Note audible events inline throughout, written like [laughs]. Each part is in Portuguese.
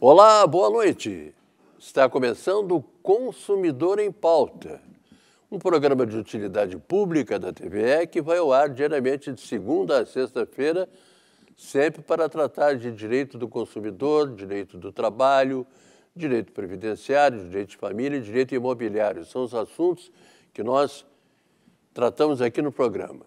Olá, boa noite. Está começando o Consumidor em Pauta, um programa de utilidade pública da TVE que vai ao ar diariamente de segunda a sexta-feira, sempre para tratar de direito do consumidor, direito do trabalho, direito previdenciário, direito de família e direito imobiliário. São os assuntos que nós tratamos aqui no programa.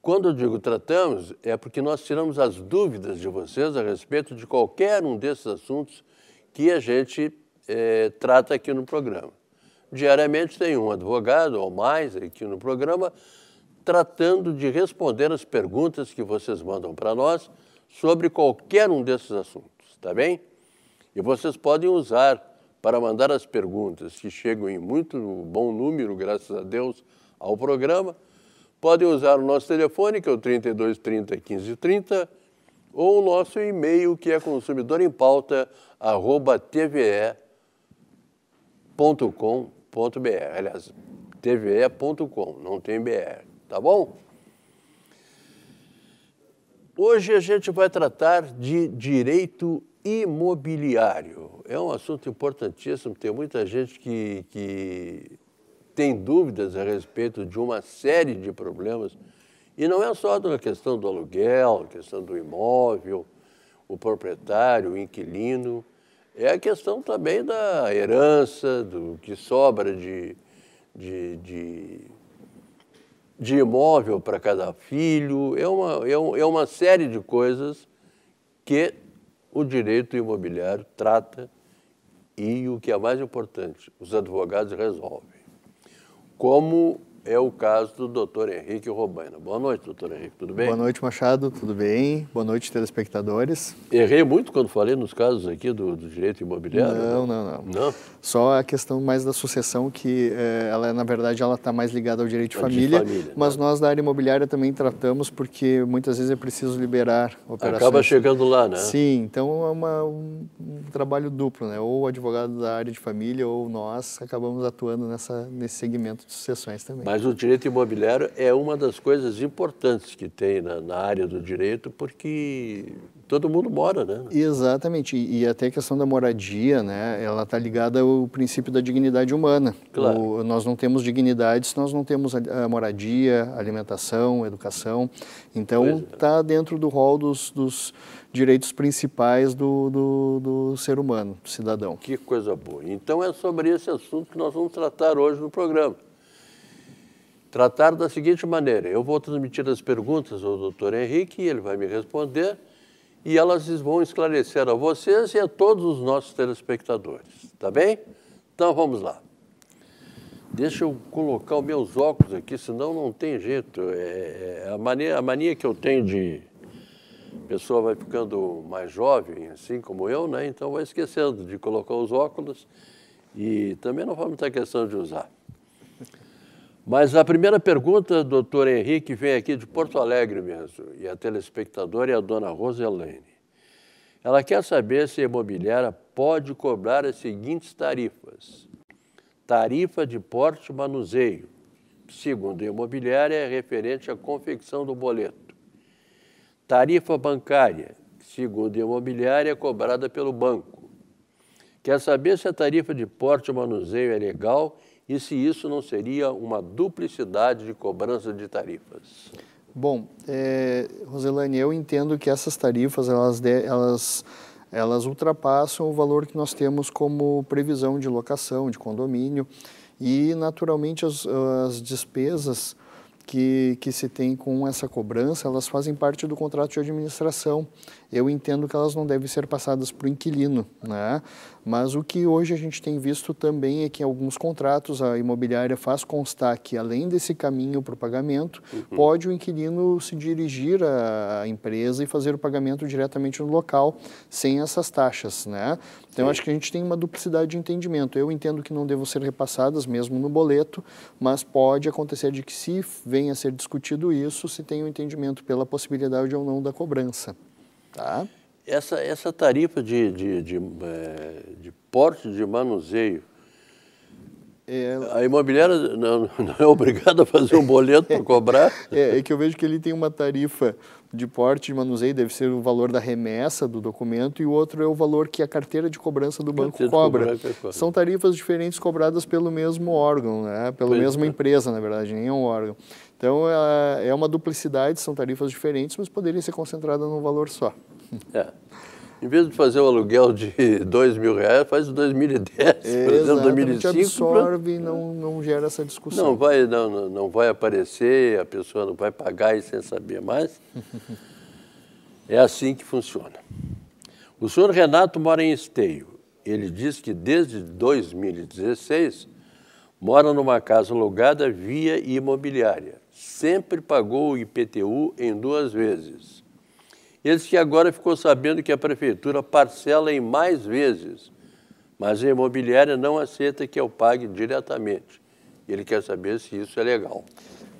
Quando eu digo tratamos, é porque nós tiramos as dúvidas de vocês a respeito de qualquer um desses assuntos que a gente é, trata aqui no programa. Diariamente tem um advogado ou mais aqui no programa tratando de responder as perguntas que vocês mandam para nós sobre qualquer um desses assuntos, tá bem? E vocês podem usar para mandar as perguntas, que chegam em muito bom número, graças a Deus, ao programa. Podem usar o nosso telefone, que é o 3230 1530, ou o nosso e-mail, que é consumidorempauta.tve.com.br. Aliás, tve.com, não tem BR, tá bom? Hoje a gente vai tratar de direito imobiliário. É um assunto importantíssimo, tem muita gente que, que tem dúvidas a respeito de uma série de problemas. E não é só da questão do aluguel, questão do imóvel, o proprietário, o inquilino. É a questão também da herança, do que sobra de, de, de, de imóvel para cada filho. É uma, é, um, é uma série de coisas que o direito imobiliário trata e, o que é mais importante, os advogados resolvem. Como é o caso do doutor Henrique Robaina. Boa noite, doutor Henrique, tudo bem? Boa noite, Machado, tudo bem? Boa noite, telespectadores. Errei muito quando falei nos casos aqui do, do direito imobiliário? Né? Não, né? não, não, não, Só a questão mais da sucessão, que é, ela, na verdade, ela está mais ligada ao direito de família, de família tá. mas né? nós da área imobiliária também tratamos, porque muitas vezes é preciso liberar operações. Acaba chegando lá, né? Sim, então é uma, um, um trabalho duplo, né? Ou o advogado da área de família ou nós acabamos atuando nessa, nesse segmento de sucessões também. Mas mas o direito imobiliário é uma das coisas importantes que tem na, na área do direito, porque todo mundo mora, né? Exatamente. E, e até a questão da moradia, né? Ela está ligada ao princípio da dignidade humana. Claro. O, nós não temos dignidade se nós não temos a, a moradia, alimentação, educação. Então, está é. Tá dentro do rol dos, dos direitos principais do, do, do, ser humano, cidadão. Que coisa boa. Então é sobre esse assunto que nós vamos tratar hoje no programa. Tratar da seguinte maneira: eu vou transmitir as perguntas ao doutor Henrique, ele vai me responder e elas vão esclarecer a vocês e a todos os nossos telespectadores, tá bem? Então vamos lá. Deixa eu colocar os meus óculos aqui, senão não tem jeito. É, é a, mania, a mania que eu tenho de. A pessoa vai ficando mais jovem, assim como eu, né? Então vai esquecendo de colocar os óculos e também não vamos ter questão de usar. Mas a primeira pergunta, doutor Henrique, vem aqui de Porto Alegre mesmo, e a telespectadora é a dona Roselene. Ela quer saber se a imobiliária pode cobrar as seguintes tarifas. Tarifa de porte manuseio, segundo a imobiliária, é referente à confecção do boleto. Tarifa bancária, segundo a imobiliária, é cobrada pelo banco. Quer saber se a tarifa de porte manuseio é legal e e se isso não seria uma duplicidade de cobrança de tarifas. Bom, é, Roselane, eu entendo que essas tarifas elas, elas, elas ultrapassam o valor que nós temos como previsão de locação, de condomínio, e naturalmente as, as despesas que, que se tem com essa cobrança, elas fazem parte do contrato de administração eu entendo que elas não devem ser passadas para o inquilino. Né? Mas o que hoje a gente tem visto também é que em alguns contratos a imobiliária faz constar que, além desse caminho para o pagamento, uhum. pode o inquilino se dirigir à empresa e fazer o pagamento diretamente no local, sem essas taxas. Né? Então, acho que a gente tem uma duplicidade de entendimento. Eu entendo que não devem ser repassadas mesmo no boleto, mas pode acontecer de que, se venha a ser discutido isso, se tenha um entendimento pela possibilidade ou não da cobrança. Tá. Essa, essa tarifa de, de, de, é, de porte de manuseio, é, a imobiliária não, não, é obrigada a fazer um boleto para cobrar? [laughs] É, é, que eu vejo que ele tem uma tarifa de porte de manuseio, deve ser o valor da remessa do documento, e o outro é o valor que a carteira de cobrança do banco cobra. cobra. São tarifas diferentes cobradas pelo mesmo órgão, né? pela pois mesma é. empresa, na verdade, nem é um órgão. Então, é, é uma duplicidade, são tarifas diferentes, mas poderia ser concentrada num valor só. É. Em vez de fazer o um aluguel de [laughs] dois mil reais, faz o 2010, é, por exemplo, 2005. absorve, e não, não gera essa discussão. Não vai, não, não vai aparecer, a pessoa não vai pagar e sem saber mais. [laughs] é assim que funciona. O senhor Renato mora em Esteio. Ele diz que desde 2016 Mora numa casa alugada via imobiliária. Sempre pagou o IPTU em duas vezes. Eles que agora ficou sabendo que a prefeitura parcela em mais vezes, mas a imobiliária não aceita que eu pague diretamente. Ele quer saber se isso é legal.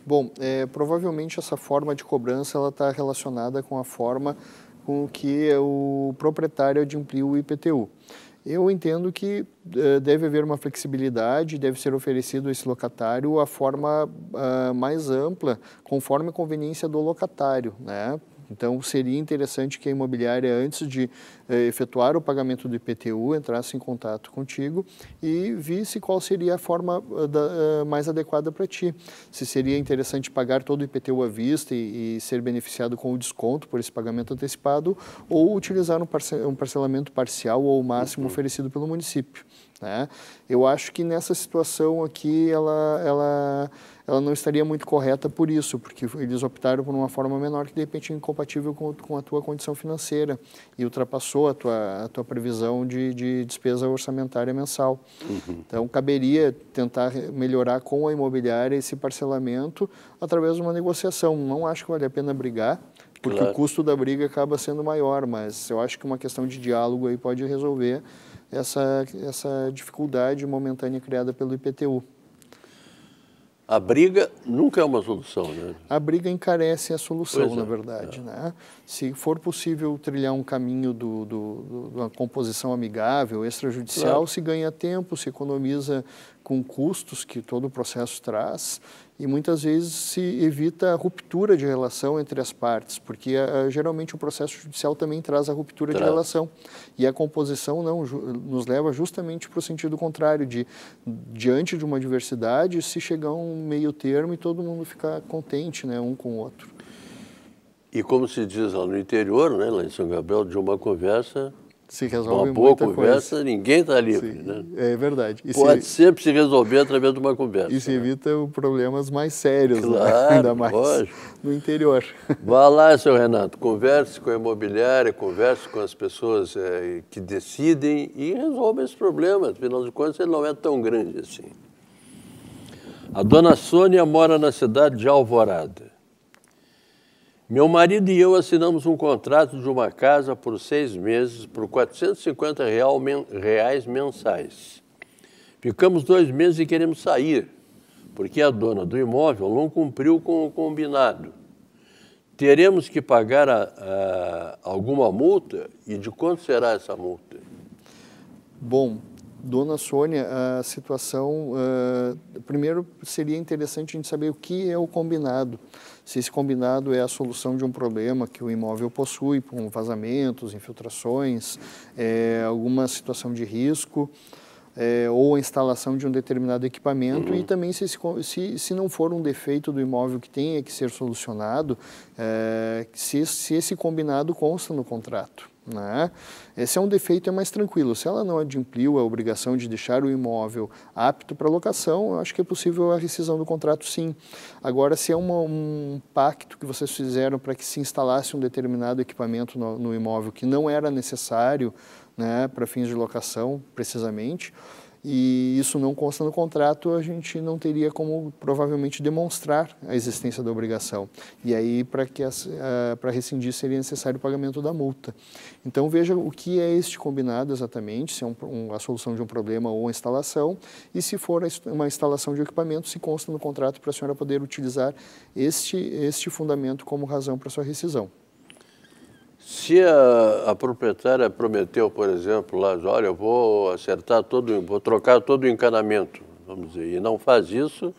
Bom, é, provavelmente essa forma de cobrança ela está relacionada com a forma com que o proprietário adimpliu o IPTU eu entendo que eh, deve haver uma flexibilidade, deve ser oferecido a esse locatário a forma uh, mais ampla, conforme a conveniência do locatário, né? Então, seria interessante que a imobiliária, antes de eh, efetuar o pagamento do IPTU entrasse em contato contigo e visse qual seria a forma eh, da, eh, mais adequada para ti. Se seria interessante pagar todo o IPTU à vista e, e, ser beneficiado com o desconto por esse pagamento antecipado ou utilizar um, parce, um parcelamento parcial ou máximo uhum. oferecido pelo município. Né? Eu acho que nessa situação aqui ela, ela, ela não estaria muito correta por isso, porque eles optaram por uma forma menor que de repente é incompatível com, com a tua condição financeira e ultrapassou a tua, a tua previsão de, de despesa orçamentária mensal. Uhum. Então, caberia tentar melhorar com a imobiliária esse parcelamento através de uma negociação. Não acho que vale a pena brigar, porque claro. o custo da briga acaba sendo maior, mas eu acho que uma questão de diálogo aí pode resolver essa, essa dificuldade momentânea criada pelo IPTU. A briga nunca é uma solução, né? A briga encarece a solução, é, na verdade. É. Né? Se for possível trilhar um caminho de do, do, do, uma composição amigável, extrajudicial, claro. se ganha tempo, se economiza com custos que todo o processo traz e muitas vezes se evita a ruptura de relação entre as partes, porque uh, geralmente o processo judicial também traz a ruptura de relação. E a composição não nos leva justamente para o sentido contrário, de diante de uma diversidade, se chegar a um meio termo e todo mundo ficar contente né, um com o outro. E como se diz lá no interior, né, lá em São Gabriel, de uma conversa se resolve uma boa conversa, coisa. ninguém está livre. né? É verdade. E Pode se... sempre se resolver através de uma conversa. E se né? evita problemas mais sérios, né? claro, né? [laughs] ainda mais lógico. no interior. [laughs] Vá lá, seu Renato, converse com a imobiliária, converse com as pessoas é, que decidem e resolva esse problema. Afinal de contas, ele não é tão grande assim. A dona Sônia mora na cidade de Alvorada. Meu marido e eu assinamos um contrato de uma casa por seis meses por 450 real, men, reais mensais. Ficamos dois meses e queremos sair, porque a dona do imóvel não cumpriu com o combinado. Teremos que pagar a, a, alguma multa e de quanto será essa multa? Bom, Dona Sônia, a situação. Uh, primeiro, seria interessante a gente saber o que é o combinado se esse combinado é a solução de um problema que o imóvel possui, como vazamentos, infiltrações, é, alguma situação de risco. É, ou a instalação de um determinado equipamento uhum. e também se, se, se não for um defeito do imóvel que tenha que ser solucionado, é, se, se esse combinado consta no contrato. Né? Esse é um defeito, é mais tranquilo. Se ela não adimpliu a obrigação de deixar o imóvel apto para locação, eu acho que é possível a rescisão do contrato, sim. Agora, se é uma, um pacto que vocês fizeram para que se instalasse um determinado equipamento no, no imóvel que não era necessário né, para fins de locação, precisamente, e isso não consta no contrato, a gente não teria como provavelmente demonstrar a existência da obrigação. E aí, para que eh, para rescindir, seria necessário o pagamento da multa. Então, veja o que é este combinado exatamente, se é um, um, a solução de um problema ou a instalação, e se for uma instalação de equipamento, se consta no contrato para a senhora poder utilizar este, este fundamento como razão para sua rescisão. Se a, a, proprietária prometeu, por exemplo, lá, olha, eu vou acertar todo, vou trocar todo o encanamento, vamos dizer, e não faz isso,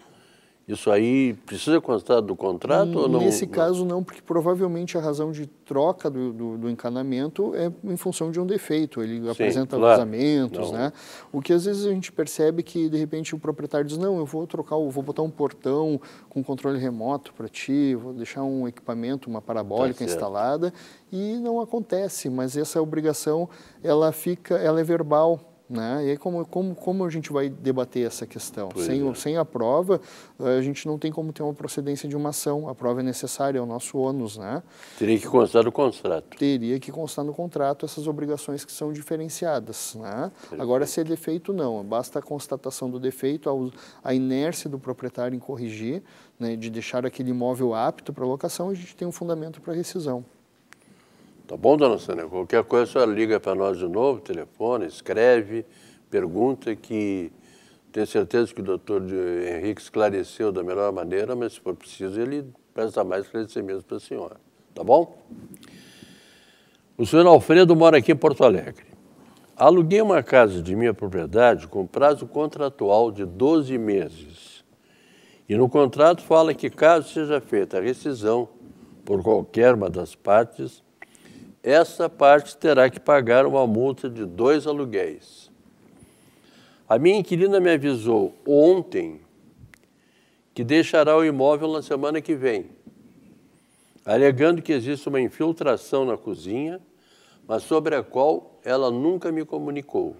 isso aí precisa constar do contrato ou não? Nesse caso não, porque provavelmente a razão de troca do, do, do encanamento é em função de um defeito. Ele Sim, apresenta claro. vazamentos, não. né? O que às vezes a gente percebe que de repente o proprietário diz não, eu vou trocar, eu vou botar um portão com controle remoto para ti, vou deixar um equipamento, uma parabólica tá instalada e não acontece. Mas essa obrigação ela fica, ela é verbal né? E aí como, como, como a gente vai debater essa questão? sem, é. sem a prova, eh, a gente não tem como ter uma procedência de uma ação. A prova é necessária, é o nosso ônus. Né? Teria que constar no contrato. Teria que constar no contrato essas obrigações que são diferenciadas. Né? Agora, se é defeito, não. Basta a constatação do defeito, a, a inércia do proprietário em corrigir, né, de deixar aquele imóvel apto para locação, a gente tem um fundamento para rescisão. Tá bom, dona Sônia? Qualquer coisa, a senhora liga para nós de novo, telefone, escreve, pergunta que tenho certeza que o doutor Henrique esclareceu da melhor maneira, mas se for preciso, ele presta mais esclarecimento para a senhora. Tá bom? O senhor Alfredo mora aqui em Porto Alegre. Aluguei uma casa de minha propriedade com prazo contratual de 12 meses. E no contrato fala que, caso seja feita a rescisão por qualquer uma das partes, essa parte terá que pagar uma multa de dois aluguéis. A minha inquilina me avisou ontem que deixará o imóvel na semana que vem, alegando que existe uma infiltração na cozinha, mas sobre a qual ela nunca me comunicou.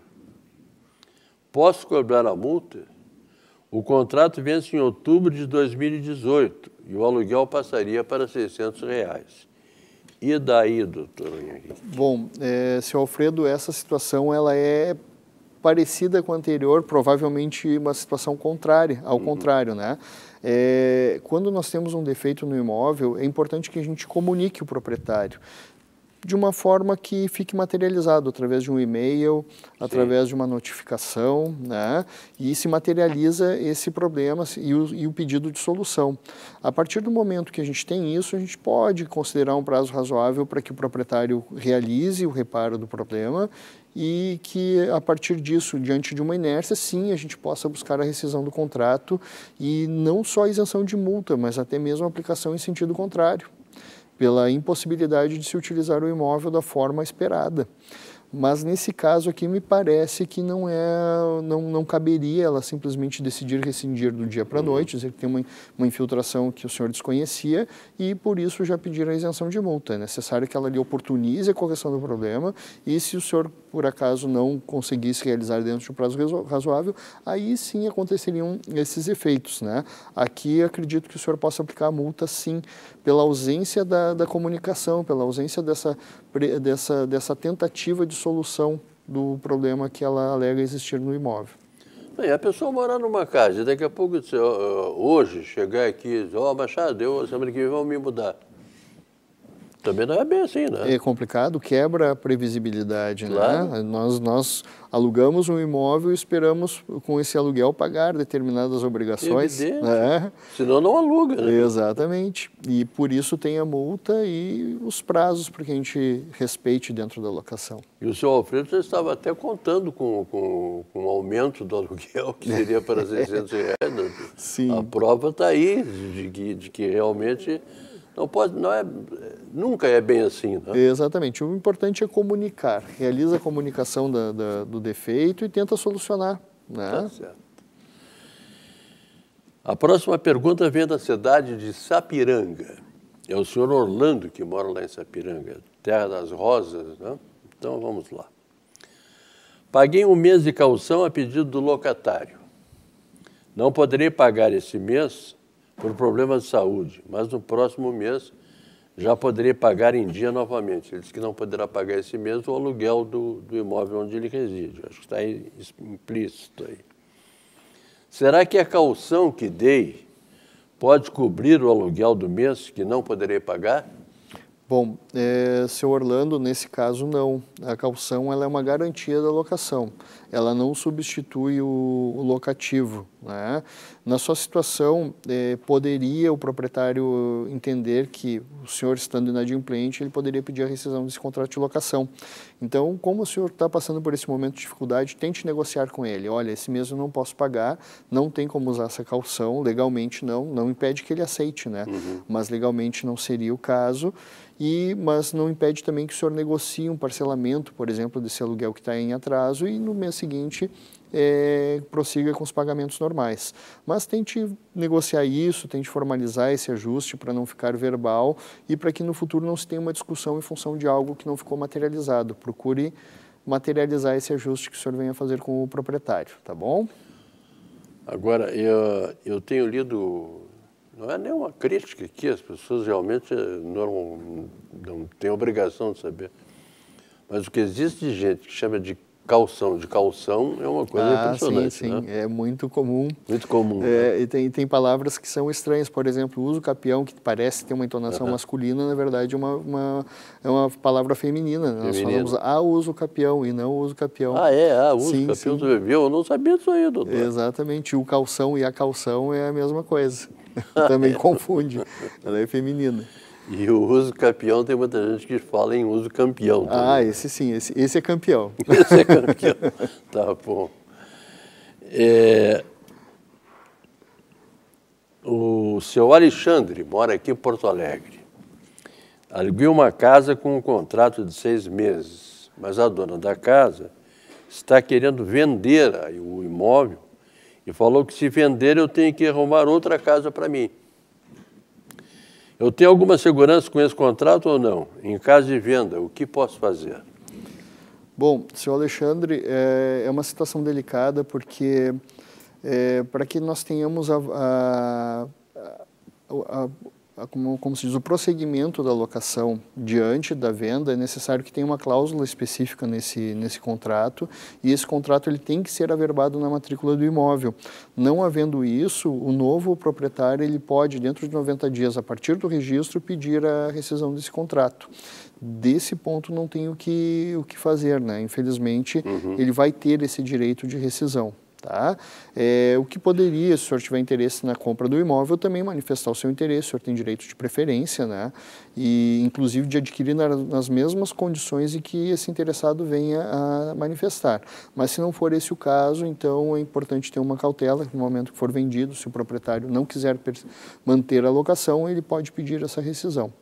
Posso cobrar a multa? O contrato vence em outubro de 2018 e o aluguel passaria para R$ 600. Reais. E daí, doutor Henrique? Bom, é, seu Alfredo, essa situação ela é parecida com a anterior, provavelmente uma situação contrária, ao uhum. contrário, né? É, quando nós temos um defeito no imóvel, é importante que a gente comunique o proprietário de uma forma que fique materializado através de um e-mail, Sim. através de uma notificação, né? E se materializa esse problema e o, e o, pedido de solução. A partir do momento que a gente tem isso, a gente pode considerar um prazo razoável para que o proprietário realize o reparo do problema e que a partir disso, diante de uma inércia, sim, a gente possa buscar a rescisão do contrato e não só a isenção de multa, mas até mesmo a aplicação em sentido contrário pela impossibilidade de se utilizar o imóvel da forma esperada. Mas nesse caso aqui me parece que não é, não, não caberia ela simplesmente decidir rescindir do dia para a uhum. noite, dizer que tem uma, uma infiltração que o senhor desconhecia e por isso já pedir a isenção de multa. É necessário que ela lhe oportunize a correção do problema e se o senhor por acaso não conseguisse realizar dentro de um prazo razoável, aí sim aconteceriam esses efeitos, né? Aqui acredito que o senhor possa aplicar a multa sim pela ausência da, da comunicação, pela ausência dessa, dessa, dessa tentativa de solução do problema que ela alega existir no imóvel. Bem, a pessoa morar numa casa, daqui a pouco, eh, hoje, chegar aqui e dizer, ó, oh, Machado, eu, semana que vem vão me mudar. Também não é bem assim, né? É complicado, quebra a previsibilidade, né? claro. né? Nós, nós alugamos um imóvel e esperamos com esse aluguel pagar determinadas obrigações. Né? Senão não aluga, né? Exatamente. E por isso tem a multa e os prazos para que a gente respeite dentro da locação. E o senhor Alfredo já estava até contando com, com, com o aumento do aluguel, que seria para 600 [laughs] reais. Né? Sim. A prova está aí de, de que realmente não pode, não é, nunca é bem assim, né? Exatamente. O importante é comunicar. Realiza a comunicação da, da, do defeito e tenta solucionar. Né? Tá certo. A próxima pergunta vem da cidade de Sapiranga. É o senhor Orlando que mora lá em Sapiranga, terra das rosas, né? Então vamos lá. Paguei um mês de calção a pedido do locatário. Não poderei pagar esse mês por problema de saúde, mas no próximo mês já poderia pagar em dia novamente. Ele disse que não poderá pagar esse mês o aluguel do, do imóvel onde ele reside. Acho que está implícito aí. Será que a calção que dei pode cobrir o aluguel do mês que não poderei pagar? Bom, é, seu Orlando, nesse caso não. A calção ela é uma garantia da locação ela não substitui o, o locativo. Né? Na sua situação, é, poderia o proprietário entender que o senhor estando inadimplente, ele poderia pedir a rescisão desse contrato de locação. Então, como o senhor está passando por esse momento de dificuldade, tente negociar com ele. Olha, esse mês eu não posso pagar, não tem como usar essa calção, legalmente não, não impede que ele aceite, né? Uhum. Mas legalmente não seria o caso. E, mas não impede também que o senhor negocie um parcelamento, por exemplo, desse aluguel que está em atraso e no mês seguinte é, prossiga com os pagamentos normais. Mas tente negociar isso, tente formalizar esse ajuste para não ficar verbal e para que no futuro não se tenha uma discussão em função de algo que não ficou materializado. Procure materializar esse ajuste que o senhor venha fazer com o proprietário, tá bom? Agora, eu, eu tenho lido, não é nenhuma crítica aqui, as pessoas realmente eh, não, não têm obrigação de saber, mas o que existe de gente que chama de calção de calção é uma coisa ah, impressionante. Sim, né? sim. Né? É muito comum. Muito comum. É, né? e, tem, tem palavras que são estranhas. Por exemplo, uso capião, que parece ter uma entonação uh -huh. masculina, na verdade é uma, uma, é uma palavra feminina. Né? Nós falamos ah, uso capião e não uso capião. Ah, é? Ah, uso sim, capião do bebê. Eu não sabia disso aí, doutor. Exatamente. O calção e a calção é a mesma coisa. [laughs] Também confunde. Ela é feminina. E o uso campeão, tem muita gente que fala em uso campeão. Ah, também. Ah, esse sim, esse, esse é campeão. [laughs] esse é campeão, [laughs] tá bom. É, o seu Alexandre mora aqui em Porto Alegre. Aluguei uma casa com um contrato de seis meses, mas a dona da casa está querendo vender o imóvel e falou que se vender eu tenho que arrumar outra casa para mim. Eu tenho alguma segurança com esse contrato ou não? Em caso de venda, o que posso fazer? Bom, senhor Alexandre, é, é uma situação delicada porque é, para que nós tenhamos a, a, a, ah, como, como, se diz, o prosseguimento da locação diante da venda, é necessário que tenha uma cláusula específica nesse, nesse contrato e esse contrato ele tem que ser averbado na matrícula do imóvel. Não havendo isso, o novo proprietário ele pode, dentro de 90 dias, a partir do registro, pedir a rescisão desse contrato. Desse ponto não tem o que, o que fazer, né? Infelizmente, uhum. ele vai ter esse direito de rescisão. Tá? É, o que poderia, se o senhor tiver interesse na compra do imóvel, também manifestar o seu interesse, o senhor tem direito de preferência, né? e inclusive de adquirir na, nas mesmas condições em que esse interessado venha a manifestar. Mas se não for esse o caso, então é importante ter uma cautela no momento que for vendido, se o proprietário não quiser manter a locação, ele pode pedir essa rescisão.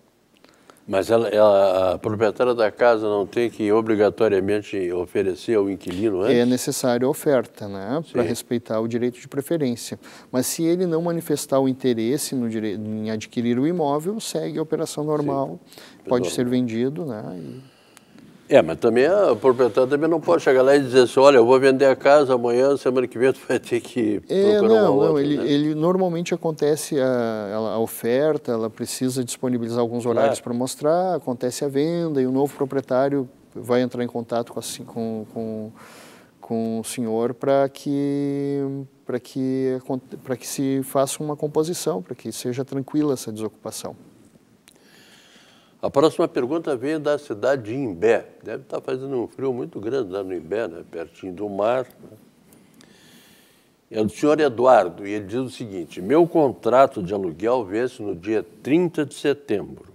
Mas ela, ela, a proprietária da casa não tem que obrigatoriamente oferecer ao inquilino antes? É necessário a oferta, né? Para respeitar o direito de preferência. Mas se ele não manifestar o interesse no dire... em adquirir o imóvel, segue a operação normal, Sim. pode Perdão. ser vendido, né? E... É, mas também a proprietária também não pode chegar lá e dizer assim, olha, eu vou vender a casa amanhã, semana que vem tu vai ter que é, procurar não, outra, não, ele, né? ele normalmente acontece a, a, oferta, ela precisa disponibilizar alguns horários claro. para mostrar, acontece a venda e o novo proprietário vai entrar em contato com, com, com, com o senhor para que para que para que se faça uma composição, para que seja tranquila essa desocupação. A próxima pergunta vem da cidade de Imbé. Deve estar tá fazendo um frio muito grande lá no Imbé, né? pertinho do mar. Né? É do senhor Eduardo, e ele diz o seguinte: meu contrato de aluguel vence no dia 30 de setembro.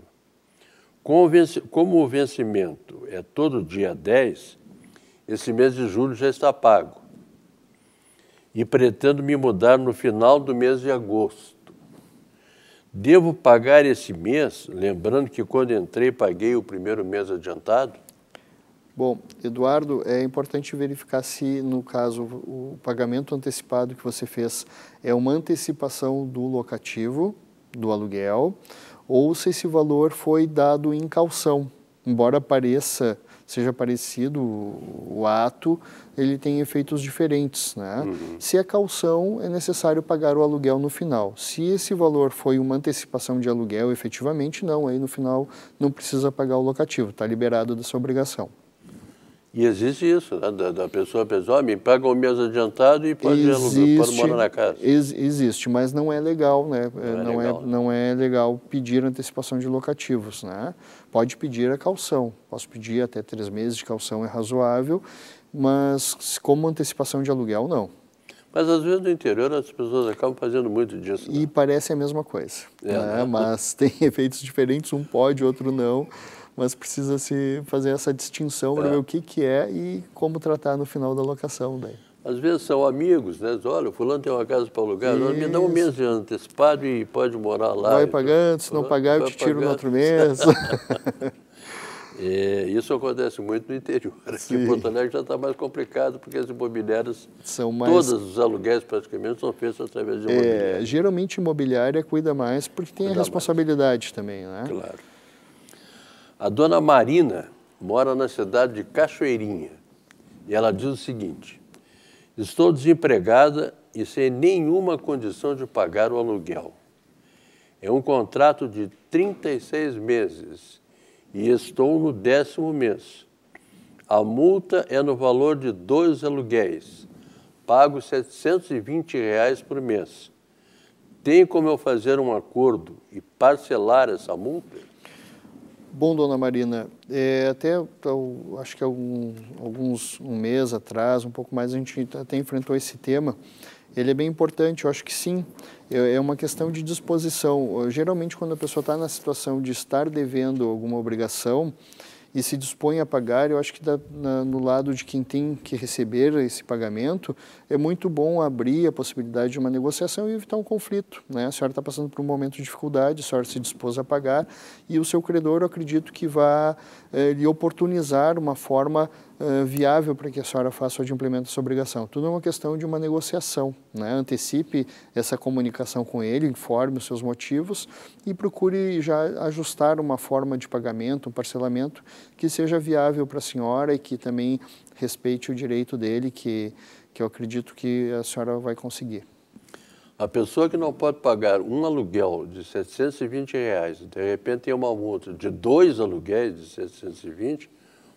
Como o vencimento é todo dia 10, esse mês de julho já está pago. E pretendo me mudar no final do mês de agosto. Devo pagar esse mês? Lembrando que quando entrei, paguei o primeiro mês adiantado. Bom, Eduardo, é importante verificar se, no caso, o pagamento antecipado que você fez é uma antecipação do locativo, do aluguel, ou se esse valor foi dado em calção. Embora pareça seja parecido o ato, ele tem efeitos diferentes. Né? Uhum. Se é calção, é necessário pagar o aluguel no final. Se esse valor foi uma antecipação de aluguel, efetivamente não, aí no final não precisa pagar o locativo, está liberado dessa obrigação. E existe isso, né? da, da pessoa, a pessoa me paga um mês adiantado e pode, existe, pode morar na casa. Ex, existe, mas não é legal, né? Não, é, é não, é legal, é, né? não é legal pedir antecipação de locativos, né? Pode pedir a calção, posso pedir até três meses de calção, é razoável, mas como antecipação de aluguel, não. Mas às vezes no interior as pessoas acabam fazendo muito disso. Né? E parece a mesma coisa, é, né? né? mas [laughs] tem efeitos diferentes, um pode, outro não mas precisa se fazer essa distinção para é. ver o que, que é e como tratar no final da locação daí. Às vezes são amigos, né? Olha, fulano tem uma casa para alugar, me dá um mês de antecipado e pode morar lá. Vai então. pagando, se não pagar eu te tiro no outro mês. [laughs] É, isso acontece muito no interior. Aqui né? em Porto Alegre já está mais complicado, porque as imobiliárias, são mais... todos os aluguéis praticamente são feitos através de é, imobiliária. É, geralmente imobiliária cuida mais, porque tem cuida a responsabilidade mais. também, né? Claro. A dona Marina mora na cidade de Cachoeirinha e ela diz o seguinte: Estou desempregada e sem nenhuma condição de pagar o aluguel. É um contrato de 36 meses e estou no décimo mês. A multa é no valor de dois aluguéis. Pago R$ 720 reais por mês. Tem como eu fazer um acordo e parcelar essa multa? Bom, dona Marina, é, até eu, acho que algum, alguns um mês atrás, um pouco mais, a gente até enfrentou esse tema. Ele é bem importante, eu acho que sim. É, é uma questão de disposição. Geralmente, quando a pessoa está na situação de estar devendo alguma obrigação, e se dispõe a pagar, eu acho que da, na, no lado de quem tem que receber esse pagamento, é muito bom abrir a possibilidade de uma negociação e evitar um conflito. Né? A senhora está passando por um momento de dificuldade, a senhora se dispôs a pagar e o seu credor, eu acredito que vá eh, lhe oportunizar uma forma eh, viável para que a senhora faça de implemento essa obrigação. Tudo é uma questão de uma negociação. Né? Antecipe essa comunicação com ele, informe os seus motivos e procure já ajustar uma forma de pagamento, um parcelamento que seja viável para a senhora e que também respeite o direito dele, que, que eu acredito que a senhora vai conseguir. A pessoa que não pode pagar um aluguel de 720 reais, de repente tem uma multa de dois aluguéis de 720,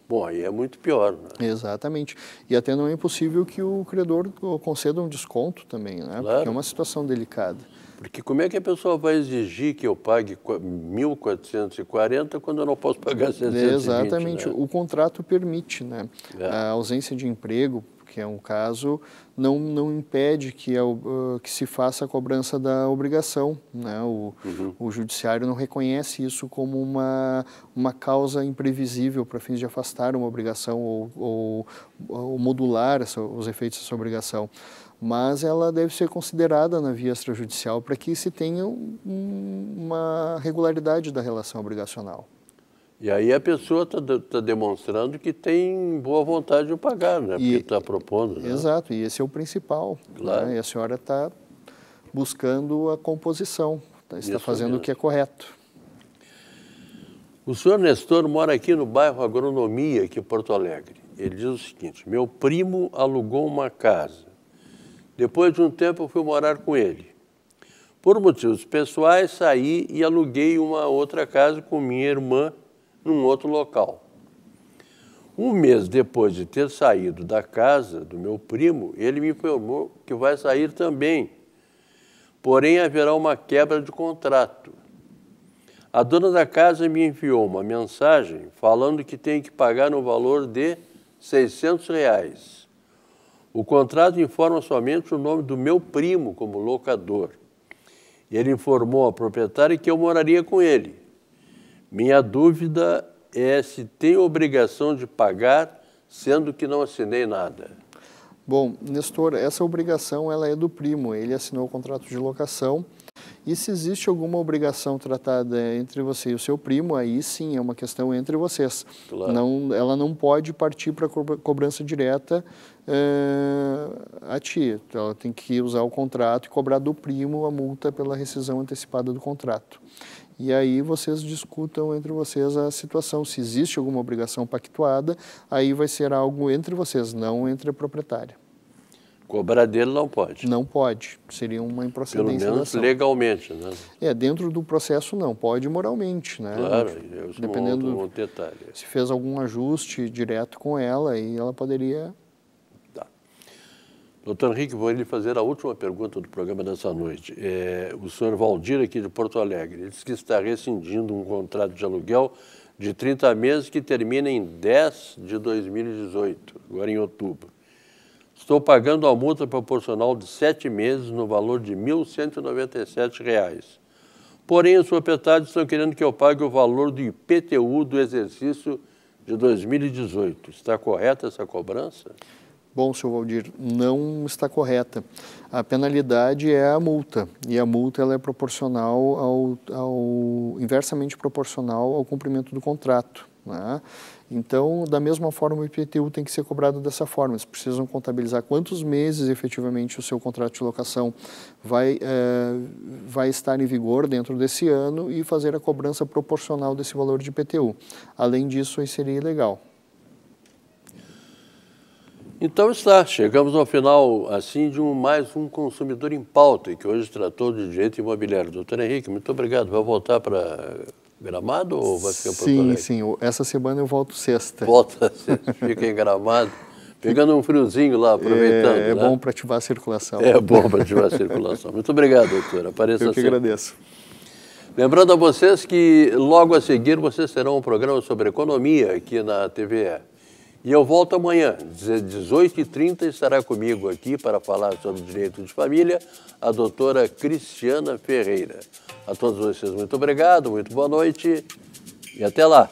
bom, aí é muito pior. Né? Exatamente. E até não é impossível que o credor conceda um desconto também, né? Claro. Porque é uma situação delicada. Porque como é que a pessoa vai exigir que eu pague 1.440 quando eu não posso pagar 720? Né? Exatamente. Né? O contrato permite, né? É. A ausência de emprego, que é um caso, não, não impede que, a, uh, que se faça a cobrança da obrigação. Né? O, uhum. o judiciário não reconhece isso como uma, uma causa imprevisível para fins de afastar uma obrigação ou, ou, ou modular essa, os efeitos dessa obrigação mas ela deve ser considerada na via extrajudicial para que se tenha um, uma regularidade da relação obrigacional. E aí a pessoa está tá demonstrando que tem boa vontade de pagar, né? Porque está propondo. Né? Exato, e esse é o principal. Né? Claro. Né? E a senhora está buscando a composição, tá, está Isso fazendo mesmo. o que é correto. O senhor Nestor mora aqui no bairro Agronomia, aqui em Porto Alegre. Ele diz o seguinte: meu primo alugou uma casa. Depois de um tempo eu fui morar com ele. Por motivos pessoais, saí e aluguei uma outra casa com minha irmã num outro local. Um mês depois de ter saído da casa do meu primo, ele me informou que vai sair também, porém haverá uma quebra de contrato. A dona da casa me enviou uma mensagem falando que tem que pagar no valor de 600 reais. O contrato informa somente o nome do meu primo como locador. Ele informou a proprietária que eu moraria com ele. Minha dúvida é se tem obrigação de pagar, sendo que não assinei nada. Bom, Nestor, essa obrigação ela é do primo, ele assinou o contrato de locação. E se existe alguma obrigação tratada entre você e o seu primo, aí sim é uma questão entre vocês. Claro. Não, ela não pode partir para cobrança direta uh, a ti. Ela tem que usar o contrato e cobrar do primo a multa pela rescisão antecipada do contrato e aí vocês discutam entre vocês a situação. Se existe alguma obrigação pactuada, aí vai ser algo entre vocês, não entre a proprietária. Cobrar dele não pode. Não pode. Seria uma improcedência. Pelo menos legalmente, né? É, dentro do processo não, pode moralmente, né? Claro, é dependendo é um, outro, um detalhe. Se fez algum ajuste direto com ela, aí ela poderia Doutor Henrique, vou lhe fazer a última pergunta do programa dessa noite. É, o senhor Valdir, aqui de Porto Alegre, disse que está rescindindo um contrato de aluguel de 30 meses que termina em 10 de 2018, agora em outubro. Estou pagando a multa proporcional de 7 meses no valor de R$ 1.197. Porém, os proprietários estão querendo que eu pague o valor do IPTU do exercício de 2018. Está correta essa cobrança? Bom, senhor Valdir, não está correta. A penalidade é a multa e a multa ela é proporcional ao, ao inversamente proporcional ao cumprimento do contrato. Né? Então, da mesma forma, o IPTU tem que ser cobrado dessa forma. Vocês precisam contabilizar quantos meses efetivamente o seu contrato de locação vai, é, vai estar em vigor dentro desse ano e fazer a cobrança proporcional desse valor de IPTU. Além disso, isso seria ilegal. Então está, chegamos ao final assim de um, mais um consumidor em pauta, que hoje tratou de direito imobiliário. Doutor Henrique, muito obrigado. Vai voltar para Gramado ou vai ficar para Sim, sim. Essa semana eu volto sexta. Volta sexta, [laughs] fica em Gramado. Pegando um friozinho lá, aproveitando. É, é né? bom para ativar a circulação. É bom para ativar a circulação. Muito obrigado, doutora. Apareça eu que sempre. agradeço. Lembrando a vocês que logo a seguir vocês terão um programa sobre economia aqui na TVE. E eu volto amanhã, 18h30, estará comigo aqui para falar sobre direito de família a doutora Cristiana Ferreira. A todos vocês, muito obrigado, muito boa noite e até lá.